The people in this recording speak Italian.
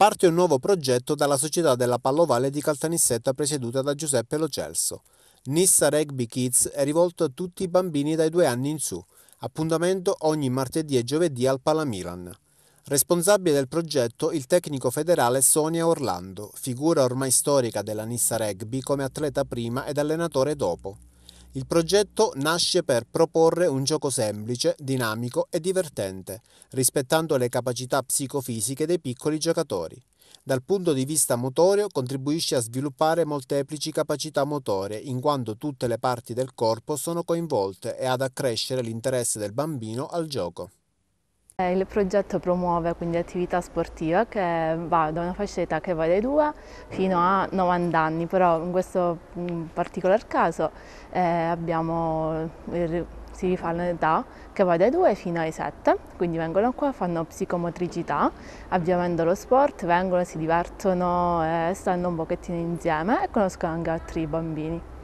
Parte un nuovo progetto dalla società della Pallovale di Caltanissetta presieduta da Giuseppe Locelso. Nissa Rugby Kids è rivolto a tutti i bambini dai due anni in su. Appuntamento ogni martedì e giovedì al Palamilan. Responsabile del progetto il tecnico federale Sonia Orlando, figura ormai storica della Nissa Rugby come atleta prima ed allenatore dopo. Il progetto nasce per proporre un gioco semplice, dinamico e divertente, rispettando le capacità psicofisiche dei piccoli giocatori. Dal punto di vista motorio contribuisce a sviluppare molteplici capacità motorie, in quanto tutte le parti del corpo sono coinvolte e ad accrescere l'interesse del bambino al gioco. Eh, il progetto promuove quindi attività sportiva che va da una fascia d'età che va dai 2 fino a 90 anni, però in questo mm, particolar caso eh, abbiamo, si rifà un'età che va dai 2 fino ai 7, quindi vengono qua, fanno psicomotricità, avviamento lo sport, vengono, si divertono, eh, stanno un pochettino insieme e conoscono anche altri bambini.